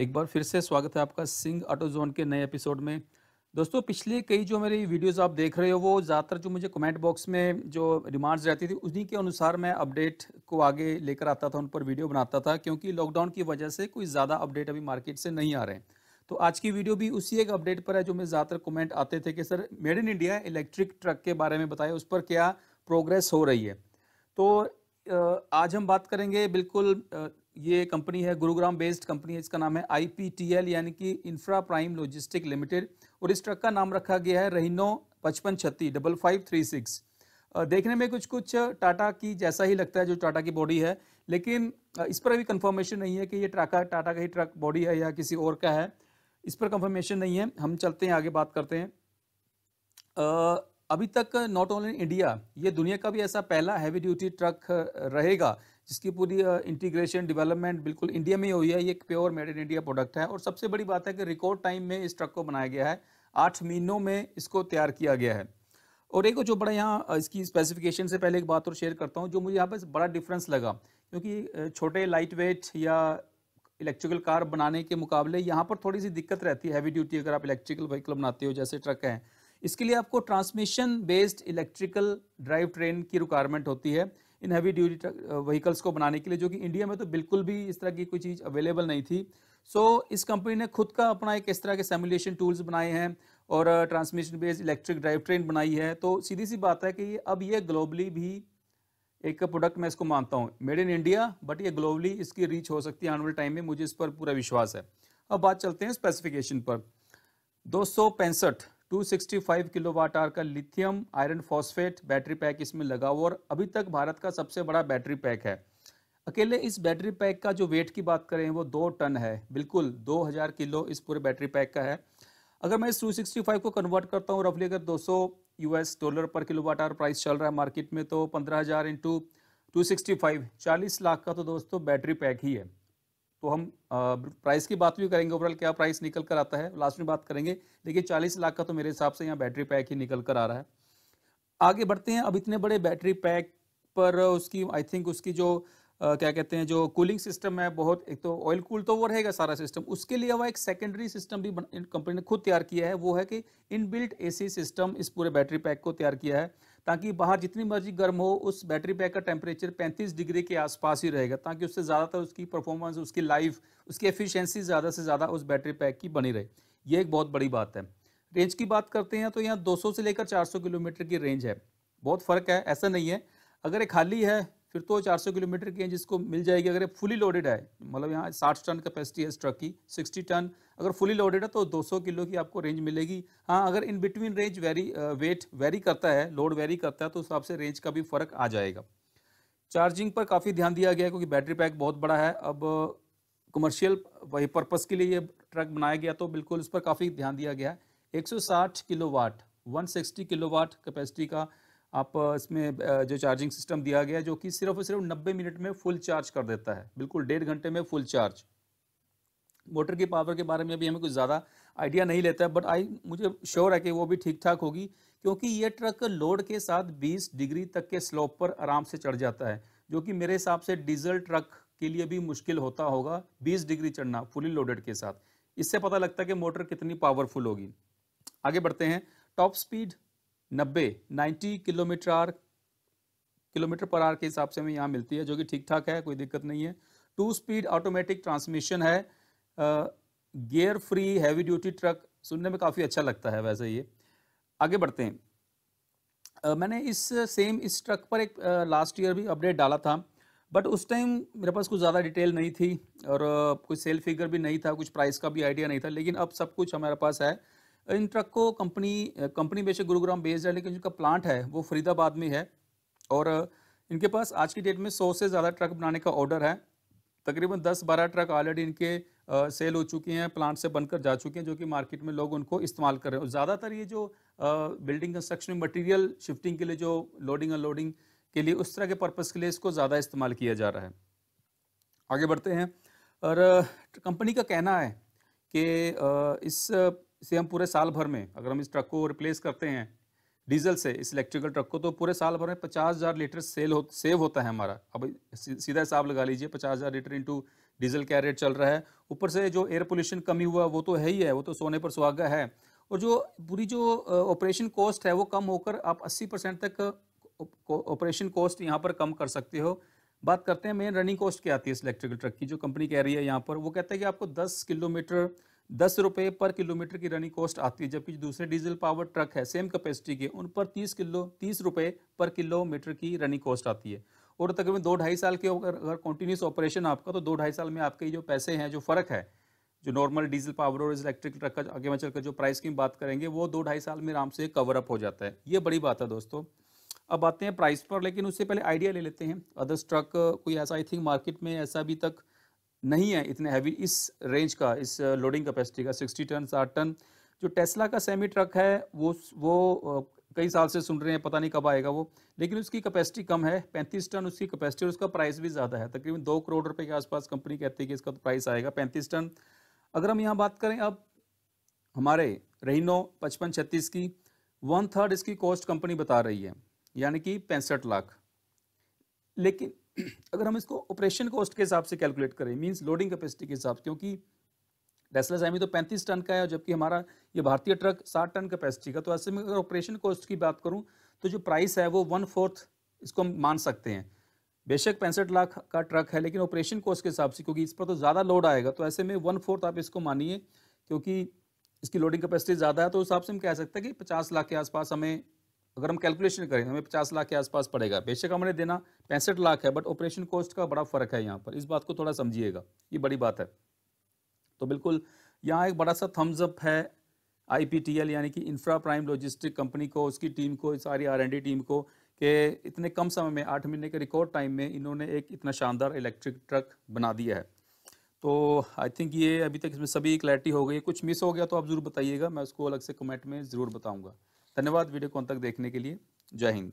एक बार फिर से स्वागत है आपका सिंह ऑटो जोन के नए एपिसोड में दोस्तों पिछले कई जो मेरी वीडियोस आप देख रहे हो वो ज़्यादातर जो मुझे कमेंट बॉक्स में जो रिमार्क्स रहती थी उन्हीं के अनुसार मैं अपडेट को आगे लेकर आता था उन पर वीडियो बनाता था क्योंकि लॉकडाउन की वजह से कोई ज़्यादा अपडेट अभी मार्केट से नहीं आ रहे हैं तो आज की वीडियो भी उसी एक अपडेट पर है जो मैं ज़्यादातर कमेंट आते थे कि sir made in India electric truck के बारे में बताया उस पर क्या प्रोग्रेस हो रही है तो आज हम बात करेंगे बिल्कुल ये कंपनी है गुरुग्राम बेस्ड कंपनी है इसका नाम है आईपीटीएल यानी कि इंफ्रा प्राइम लॉजिस्टिक लिमिटेड और इस ट्रक का नाम रखा गया है रहीनो पचपन छत्तीस डबल फाइव थ्री सिक्स देखने में कुछ कुछ टाटा की जैसा ही लगता है जो टाटा की बॉडी है लेकिन इस पर अभी कंफर्मेशन नहीं है कि ये ट्राका टाटा का ही ट्रक बॉडी है या किसी और का है इस पर कंफर्मेशन नहीं है हम चलते हैं आगे बात करते हैं अभी तक नॉट ओनली इंडिया ये दुनिया का भी ऐसा पहला हैवी ड्यूटी ट्रक रहेगा जिसकी पूरी इंटीग्रेशन डेवलपमेंट बिल्कुल इंडिया में ही हुई है ये एक pure made in India product है और सबसे बड़ी बात है कि रिकॉर्ड टाइम में इस ट्रक को बनाया गया है आठ महीनों में इसको तैयार किया गया है और एक जो बड़ा यहाँ इसकी स्पेसिफिकेशन से पहले एक बात और शेयर करता हूँ जो मुझे यहाँ पर बड़ा डिफरेंस लगा क्योंकि छोटे लाइट वेट या इलेक्ट्रिकल कार बनाने के मुकाबले यहाँ पर थोड़ी सी दिक्कत रहती है हैवी ड्यूटी अगर आप इलेक्ट्रिकल व्हीकल बनाते हो जैसे ट्रक हैं इसके लिए आपको transmission based electrical drive train की रिक्वायरमेंट होती है इन हैवी ड्यूटी व्हीकल्स को बनाने के लिए जो कि इंडिया में तो बिल्कुल भी इस तरह की कोई चीज़ अवेलेबल नहीं थी सो so, इस कंपनी ने खुद का अपना एक इस तरह के सेमुलेशन टूल्स बनाए हैं और transmission based electric drive train बनाई है तो सीधी सी बात है कि अब ये ग्लोबली भी एक प्रोडक्ट मैं इसको मानता हूँ मेड इन इंडिया बट ये ग्लोबली इसकी रीच हो सकती है आने वाले टाइम में मुझे इस पर पूरा विश्वास है अब बात चलते हैं स्पेसिफिकेशन पर दो 265 किलोवाट आर का lithium iron phosphate battery pack इसमें लगा हुआ और अभी तक भारत का सबसे बड़ा बैटरी पैक है अकेले इस बैटरी पैक का जो वेट की बात करें वो दो टन है बिल्कुल 2000 किलो इस पूरे बैटरी पैक का है अगर मैं इस 265 को कन्वर्ट करता हूँ रफली अगर 200 यूएस डॉलर पर वाट आर प्राइस चल रहा है मार्केट में तो पंद्रह हज़ार इंटू टू लाख का तो दोस्तों बैटरी पैक ही है तो हम प्राइस की बात भी करेंगे ओवरऑल क्या प्राइस निकल कर आता है लास्ट में बात करेंगे देखिए चालीस लाख का तो मेरे हिसाब से यहाँ बैटरी पैक ही निकल कर आ रहा है आगे बढ़ते हैं अब इतने बड़े बैटरी पैक पर उसकी आई थिंक उसकी जो आ, क्या कहते हैं जो कूलिंग सिस्टम है बहुत एक तो ऑयल कूल तो वो रहेगा सारा सिस्टम उसके लिए वह एक सेकेंडरी सिस्टम भी कंपनी ने खुद तैयार किया है वो है कि इन बिल्ट सिस्टम इस पूरे बैटरी पैक को तैयार किया है ताकि बाहर जितनी मर्जी गर्म हो उस बैटरी पैक का टेम्परेचर 35 डिग्री के आसपास ही रहेगा ताकि उससे ज़्यादातर उसकी परफॉर्मेंस उसकी लाइफ उसकी एफिशिएंसी ज़्यादा से ज़्यादा उस बैटरी पैक की बनी रहे ये एक बहुत बड़ी बात है रेंज की बात करते हैं तो यहाँ 200 से लेकर 400 किलोमीटर की रेंज है बहुत फ़र्क है ऐसा नहीं है अगर ये खाली है फिर तो 400 किलोमीटर की जिसको मिल जाएगी अगर ये फुली लोडेड है मतलब यहाँ 60 टन कैपेसिटी है ट्रक की 60 टन अगर फुली लोडेड है तो 200 किलो की आपको रेंज मिलेगी हाँ अगर in between range vary weight vary करता है लोड वेरी करता है तो उस हिसाब से रेंज का भी फर्क आ जाएगा चार्जिंग पर काफ़ी ध्यान दिया गया क्योंकि बैटरी पैक बहुत बड़ा है अब कमर्शियल वही पर्पज़ के लिए ये ट्रक बनाया गया तो बिल्कुल इस पर काफ़ी ध्यान दिया गया है एक kilo one sixty kilowatt capacity का आप इसमें जो चार्जिंग सिस्टम दिया गया जो कि सिर्फ और सिर्फ 90 मिनट में फुल चार्ज कर देता है बिल्कुल डेढ़ घंटे में फुल चार्ज मोटर की पावर के बारे में भी हमें कुछ ज़्यादा आइडिया नहीं लेता है बट आई मुझे श्योर है कि वो भी ठीक ठाक होगी क्योंकि ये ट्रक लोड के साथ 20 डिग्री तक के स्लोप पर आराम से चढ़ जाता है जो कि मेरे हिसाब से डीजल ट्रक के लिए भी मुश्किल होता होगा 20 डिग्री चढ़ना फुली लोडेड के साथ इससे पता लगता है कि मोटर कितनी पावरफुल होगी आगे बढ़ते हैं टॉप स्पीड नब्बे ninety kilometre hour kilometre per hour के हिसाब से हमें यहाँ मिलती है जो कि ठीक ठाक है कोई दिक्कत नहीं है टू स्पीड ऑटोमेटिक ट्रांसमिशन है gear free heavy duty truck सुनने में काफ़ी अच्छा लगता है वैसे ये आगे बढ़ते हैं आ, मैंने इस सेम इस ट्रक पर एक लास्ट ईयर भी अपडेट डाला था बट उस टाइम मेरे पास कुछ ज़्यादा डिटेल नहीं थी और कोई कुछ सेल फिगर भी नहीं था कुछ प्राइस का भी आइडिया नहीं था लेकिन अब सब कुछ हमारे पास है इन ट्रक को कंपनी कंपनी बेशक गुरुग्राम बेस्ड है लेकिन जिनका प्लांट है वो फरीदाबाद में है और इनके पास आज की डेट में सौ से ज़्यादा ट्रक बनाने का ऑर्डर है तकरीबन दस बारह ट्रक ऑलरेडी इनके आ, सेल हो चुके हैं प्लांट से बनकर जा चुके हैं जो कि मार्केट में लोग उनको इस्तेमाल कर रहे हैं ज़्यादातर ये जो आ, बिल्डिंग कंस्ट्रक्शन मटेरियल शिफ्टिंग के लिए जो लोडिंग अनलोडिंग के लिए उस तरह के पर्पज़ के लिए इसको ज़्यादा इस्तेमाल किया जा रहा है आगे बढ़ते हैं और कंपनी का कहना है कि इस से हम पूरे साल भर में अगर हम इस ट्रक को रिप्लेस करते हैं डीजल से इस इलेक्ट्रिकल ट्रक को तो पूरे साल भर में पचास हज़ार लीटर सेल हो सेव होता है हमारा अब सीधा हिसाब लगा लीजिए पचास हज़ार लीटर इंटू डीजल क्या रेट चल रहा है ऊपर से जो एयर पोल्यूशन कमी हुआ वो तो है ही है वो तो सोने पर सुहागा है और जो पूरी जो ऑपरेशन कॉस्ट है वो कम होकर आप अस्सी परसेंट तक ऑपरेशन कॉस्ट यहाँ पर कम कर सकते हो बात करते हैं मेन रनिंग कॉस्ट क्या आती है इस इलेक्ट्रिकल ट्रक की जो कंपनी कह रही है यहाँ पर वो कहते हैं कि आपको दस किलोमीटर दस रुपये पर किलोमीटर की रनिंग कॉस्ट आती है जबकि दूसरे डीजल पावर ट्रक है सेम कैपेसिटी के उन पर तीस किलो तीस रुपये पर किलोमीटर की रनिंग कॉस्ट आती है और तकरीबन दो ढाई साल के अगर अगर कॉन्टीन्यूस ऑपरेशन आपका तो दो ढाई साल में आपके जो पैसे हैं जो फ़र्क है जो नॉर्मल डीजल पावर और इलेक्ट्रिक ट्रक का आगे में चलकर जो प्राइस की बात करेंगे वो दो ढाई साल में आराम से कवर अप हो जाता है ये बड़ी बात है दोस्तों अब आते हैं प्राइस पर लेकिन उससे पहले आइडिया ले लेते हैं अदर्स ट्रक कोई ऐसा आई थिंक मार्केट में ऐसा अभी तक नहीं है इतने हैवी इस रेंज का इस लोडिंग uh, कैपेसिटी का 60 टन 60 टन जो टेस्ला का सेमी ट्रक है वो वो uh, कई साल से सुन रहे हैं पता नहीं कब आएगा वो लेकिन उसकी कैपेसिटी कम है 35 टन उसकी कैपेसिटी और उसका प्राइस भी ज़्यादा है तकरीबन दो करोड़ रुपए के आसपास कंपनी कहती है कि इसका तो प्राइस आएगा पैंतीस टन अगर हम यहाँ बात करें अब हमारे रहीनो पचपन छत्तीस की वन थर्ड इसकी कॉस्ट कंपनी बता रही है यानी कि पैंसठ लाख लेकिन अगर हम इसको ऑपरेशन कॉस्ट के हिसाब से कैलकुलेट करें मीन्स लोडिंग कैपेसिटी के हिसाब से क्योंकि डेस्लस जैमी तो 35 टन का है जबकि हमारा ये भारतीय ट्रक 60 टन कैपेसिटी का तो ऐसे में अगर ऑपरेशन कॉस्ट की बात करूँ तो जो प्राइस है वो वन फोर्थ इसको हम मान सकते हैं बेशक पैंसठ लाख का ट्रक है लेकिन ऑपरेशन कॉस्ट के हिसाब से क्योंकि इस पर तो ज़्यादा लोड आएगा तो ऐसे में वन फोर्थ आप इसको मानिए क्योंकि इसकी लोडिंग कैपेसिटी ज़्यादा है तो उस हिसाब से हम कह सकते हैं कि पचास लाख के आसपास हमें अगर हम कैलकुलेशन करें हमें पचास लाख के आसपास पड़ेगा बेशक हमने देना पैंसठ लाख है बट ऑपरेशन कॉस्ट का बड़ा फर्क है यहाँ पर इस बात को थोड़ा समझिएगा ये बड़ी बात है तो बिल्कुल यहाँ एक बड़ा सा थम्स अप है आईपीटीएल यानी कि इंफ्रा प्राइम लॉजिस्टिक कंपनी को उसकी टीम को सारी आर टीम को कि इतने कम समय में आठ महीने के रिकॉर्ड टाइम में इन्होंने एक इतना शानदार इलेक्ट्रिक ट्रक बना दिया है तो आई थिंक ये अभी तक इसमें सभी क्लैरिटी हो गई है कुछ मिस हो गया तो आप ज़रूर बताइएगा मैं उसको अलग से कमेंट में ज़रूर बताऊँगा धन्यवाद वीडियो को अंत तक देखने के लिए जय हिंद